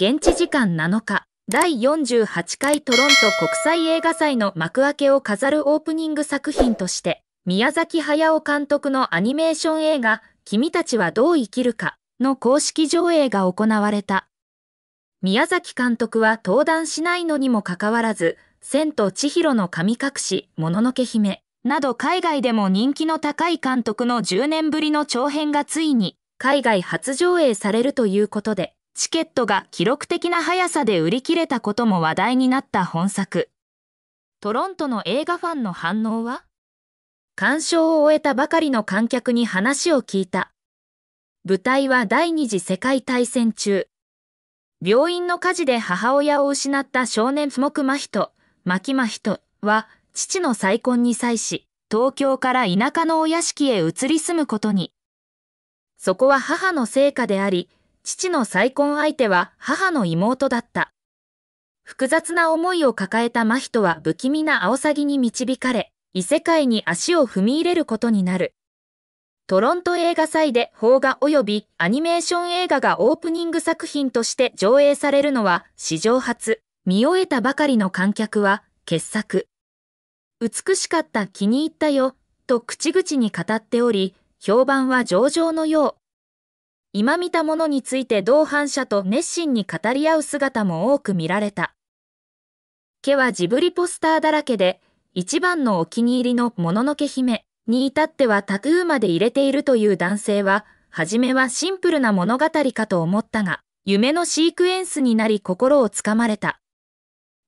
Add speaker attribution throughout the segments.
Speaker 1: 現地時間7日、第48回トロント国際映画祭の幕開けを飾るオープニング作品として、宮崎駿監督のアニメーション映画、君たちはどう生きるかの公式上映が行われた。宮崎監督は登壇しないのにもかかわらず、千と千尋の神隠し、もののけ姫、など海外でも人気の高い監督の10年ぶりの長編がついに海外初上映されるということで、チケットが記録的な速さで売り切れたことも話題になった本作。トロントの映画ファンの反応は鑑賞を終えたばかりの観客に話を聞いた。舞台は第二次世界大戦中。病院の火事で母親を失った少年スモクマヒト、マキマヒトは父の再婚に際し、東京から田舎のお屋敷へ移り住むことに。そこは母の成果であり、父の再婚相手は母の妹だった。複雑な思いを抱えた真人は不気味なアオサギに導かれ、異世界に足を踏み入れることになる。トロント映画祭で邦画及びアニメーション映画がオープニング作品として上映されるのは史上初、見終えたばかりの観客は傑作。美しかった気に入ったよ、と口々に語っており、評判は上々のよう。今見たものについて同伴者と熱心に語り合う姿も多く見られた。毛はジブリポスターだらけで、一番のお気に入りのもののけ姫に至ってはタトゥーまで入れているという男性は、初めはシンプルな物語かと思ったが、夢のシークエンスになり心をつかまれた。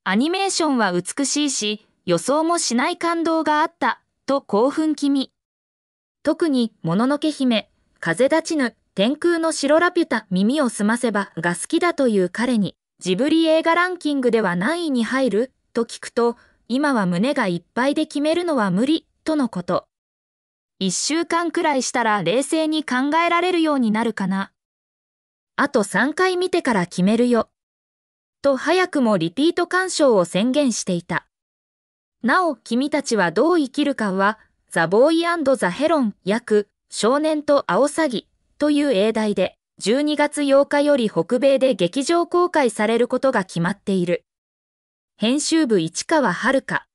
Speaker 1: アニメーションは美しいし、予想もしない感動があった、と興奮気味。特に、もののけ姫、風立ちぬ天空の城ラピュタ耳をすませばが好きだという彼に、ジブリ映画ランキングでは何位に入ると聞くと、今は胸がいっぱいで決めるのは無理、とのこと。一週間くらいしたら冷静に考えられるようになるかな。あと3回見てから決めるよ。と早くもリピート鑑賞を宣言していた。なお、君たちはどう生きるかは、ザ・ボーイザ・ヘロン、役、少年とアオサギ、という英題で、12月8日より北米で劇場公開されることが決まっている。編集部市川遥。